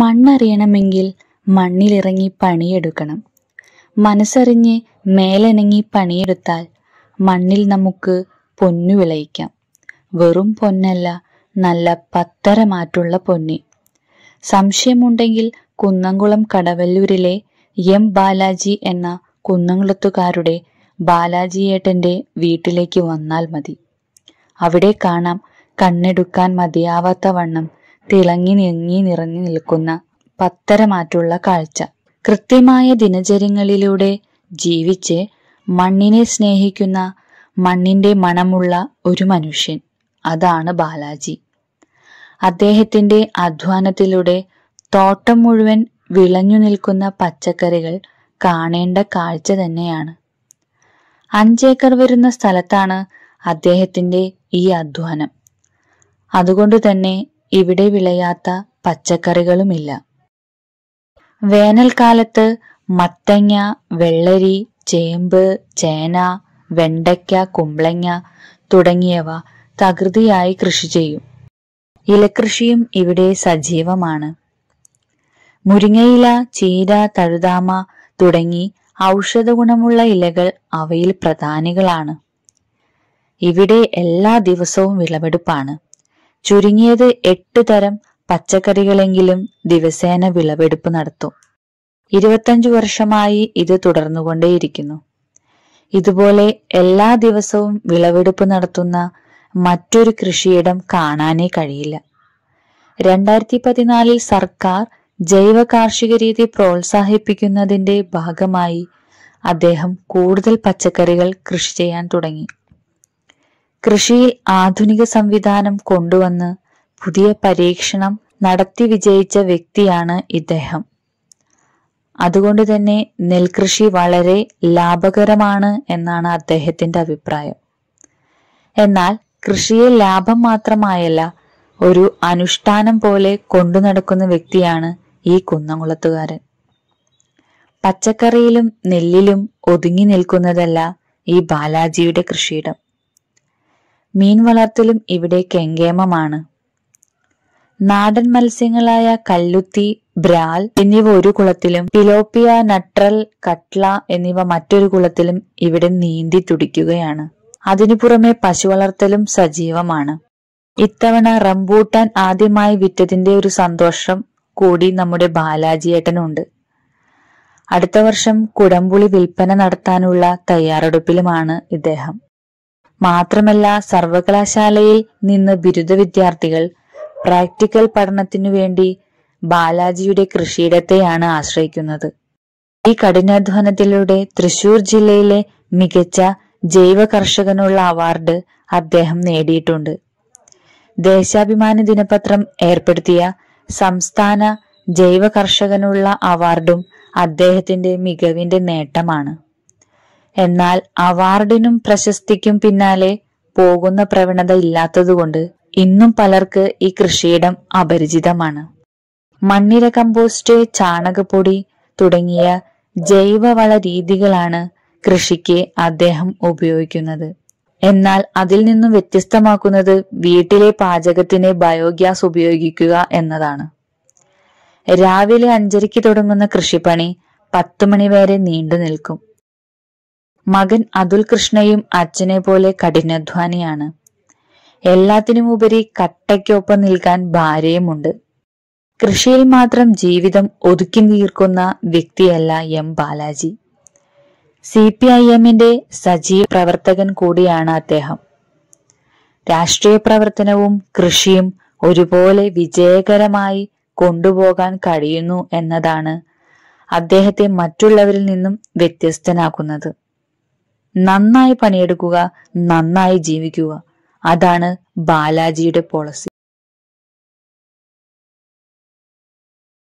മണ്ണറിയണമെങ്കിൽ മണ്ണിലിറങ്ങി പണിയെടുക്കണം മനസ്സറിഞ്ഞ് മേലനങ്ങി പണിയെടുത്താൽ മണ്ണിൽ നമുക്ക് പൊന്നു വിളയിക്കാം വെറും പൊന്നല്ല നല്ല പത്തരമാറ്റുള്ള പൊന്നി സംശയമുണ്ടെങ്കിൽ കുന്നംകുളം കടവല്ലൂരിലെ എം ബാലാജി എന്ന കുന്നംകുളത്തുകാരുടെ ബാലാജിയേട്ടന്റെ വീട്ടിലേക്ക് വന്നാൽ മതി അവിടെ കാണാം കണ്ണെടുക്കാൻ മതിയാവാത്ത വണ്ണം തിളങ്ങി നിങ്ങി നിറഞ്ഞു നിൽക്കുന്ന പത്തരമാറ്റുള്ള കാഴ്ച കൃത്യമായ ദിനചര്യങ്ങളിലൂടെ ജീവിച്ച് മണ്ണിനെ സ്നേഹിക്കുന്ന മണ്ണിന്റെ മണമുള്ള ഒരു മനുഷ്യൻ അതാണ് ബാലാജി അദ്ദേഹത്തിന്റെ അധ്വാനത്തിലൂടെ തോട്ടം മുഴുവൻ വിളഞ്ഞു നിൽക്കുന്ന പച്ചക്കറികൾ കാണേണ്ട കാഴ്ച തന്നെയാണ് അഞ്ചേക്കർ വരുന്ന സ്ഥലത്താണ് അദ്ദേഹത്തിന്റെ ഈ അധ്വാനം അതുകൊണ്ട് തന്നെ ഇവിടെ വിളയാത്ത പച്ചക്കറികളുമില്ല വേനൽക്കാലത്ത് മത്തങ്ങ വെള്ളരി ചേമ്പ് ചേന വെണ്ടയ്ക്ക കുമ്പളങ്ങ തുടങ്ങിയവ തകൃതിയായി കൃഷി ചെയ്യും ഇലക്കൃഷിയും ഇവിടെ സജീവമാണ് മുരിങ്ങയില ചീര തഴുതാമ തുടങ്ങി ഔഷധ ഗുണമുള്ള ഇലകൾ അവയിൽ പ്രധാനികളാണ് ഇവിടെ എല്ലാ ദിവസവും വിളവെടുപ്പാണ് ചുരുങ്ങിയത് എട്ട് തരം പച്ചക്കറികളെങ്കിലും ദിവസേന വിളവെടുപ്പ് നടത്തും ഇരുപത്തഞ്ചു വർഷമായി ഇത് തുടർന്നുകൊണ്ടേയിരിക്കുന്നു ഇതുപോലെ എല്ലാ ദിവസവും വിളവെടുപ്പ് നടത്തുന്ന മറ്റൊരു കൃഷിയിടം കാണാനേ കഴിയില്ല രണ്ടായിരത്തി പതിനാലിൽ സർക്കാർ ജൈവ കാർഷിക രീതി പ്രോത്സാഹിപ്പിക്കുന്നതിന്റെ ഭാഗമായി അദ്ദേഹം കൂടുതൽ പച്ചക്കറികൾ കൃഷി ചെയ്യാൻ തുടങ്ങി കൃഷിയിൽ ആധുനിക സംവിധാനം കൊണ്ടുവന്ന് പുതിയ പരീക്ഷണം നടത്തി വിജയിച്ച വ്യക്തിയാണ് ഇദ്ദേഹം അതുകൊണ്ട് തന്നെ നെൽകൃഷി വളരെ ലാഭകരമാണ് എന്നാണ് അദ്ദേഹത്തിന്റെ അഭിപ്രായം എന്നാൽ കൃഷിയെ ലാഭം മാത്രമായല്ല ഒരു അനുഷ്ഠാനം പോലെ കൊണ്ടു നടക്കുന്ന വ്യക്തിയാണ് ഈ കുന്നംകുളത്തുകാരൻ പച്ചക്കറിയിലും നെല്ലിലും ഒതുങ്ങി നിൽക്കുന്നതല്ല ഈ ബാലാജിയുടെ കൃഷിയിടം മീൻ വളർത്തലും ഇവിടെ കെങ്കേമമാണ് നാടൻ മത്സ്യങ്ങളായ കല്ലുത്തി ബ്രാൽ എന്നിവ ഒരു കുളത്തിലും പിലോപ്പിയ നട്രൽ കട്ട്ല എന്നിവ മറ്റൊരു കുളത്തിലും ഇവിടെ നീന്തി തുടിക്കുകയാണ് അതിനു പുറമെ പശു വളർത്തലും സജീവമാണ് ഇത്തവണ റംബൂട്ടാൻ ആദ്യമായി വിറ്റതിന്റെ ഒരു സന്തോഷം കൂടി നമ്മുടെ ബാലാജിയേട്ടനുണ്ട് അടുത്ത വർഷം കുടംപുളി വിൽപ്പന നടത്താനുള്ള തയ്യാറെടുപ്പിലുമാണ് ഇദ്ദേഹം മാത്രമല്ല സർവകലാശാലയിൽ നിന്ന് ബിരുദ വിദ്യാർത്ഥികൾ പ്രാക്ടിക്കൽ പഠനത്തിനു വേണ്ടി ബാലാജിയുടെ കൃഷിയിടത്തെയാണ് ആശ്രയിക്കുന്നത് ഈ കഠിനാധ്വാനത്തിലൂടെ തൃശൂർ ജില്ലയിലെ മികച്ച ജൈവ കർഷകനുള്ള അവാർഡ് അദ്ദേഹം നേടിയിട്ടുണ്ട് ദേശാഭിമാനി ദിനപത്രം ഏർപ്പെടുത്തിയ സംസ്ഥാന ജൈവ കർഷകനുള്ള അവാർഡും അദ്ദേഹത്തിന്റെ മികവിന്റെ നേട്ടമാണ് എന്നാൽ അവാർഡിനും പ്രശസ്തിക്കും പിന്നാലെ പോകുന്ന പ്രവണത ഇല്ലാത്തതുകൊണ്ട് ഇന്നും പലർക്ക് ഈ കൃഷിയിടം അപരിചിതമാണ് മണ്ണിര കമ്പോസ്റ്റ് ചാണകപ്പൊടി തുടങ്ങിയ ജൈവവള രീതികളാണ് കൃഷിക്ക് അദ്ദേഹം ഉപയോഗിക്കുന്നത് എന്നാൽ അതിൽ നിന്നും വ്യത്യസ്തമാക്കുന്നത് വീട്ടിലെ പാചകത്തിന് ബയോഗ്യാസ് ഉപയോഗിക്കുക എന്നതാണ് രാവിലെ അഞ്ചരയ്ക്ക് തുടങ്ങുന്ന കൃഷിപ്പണി പത്തു മണിവരെ നീണ്ടു നിൽക്കും മകൻ അതുൽകൃഷ്ണയും അച്ഛനെ പോലെ കഠിനാധ്വാനിയാണ് എല്ലാത്തിനുമുപരി കട്ടയ്ക്കൊപ്പം നിൽക്കാൻ ഭാര്യയുമുണ്ട് കൃഷിയിൽ മാത്രം ജീവിതം ഒതുക്കി തീർക്കുന്ന വ്യക്തിയല്ല M Balaji C P I എമ്മിന്റെ സജീവ പ്രവർത്തകൻ കൂടിയാണ് അദ്ദേഹം രാഷ്ട്രീയ പ്രവർത്തനവും കൃഷിയും ഒരുപോലെ വിജയകരമായി കൊണ്ടുപോകാൻ കഴിയുന്നു എന്നതാണ് അദ്ദേഹത്തെ മറ്റുള്ളവരിൽ നിന്നും വ്യത്യസ്തനാക്കുന്നത് നന്നായി പണിയെടുക്കുക നന്നായി ജീവിക്കുക അതാണ് ബാലാജിയുടെ പോളിസി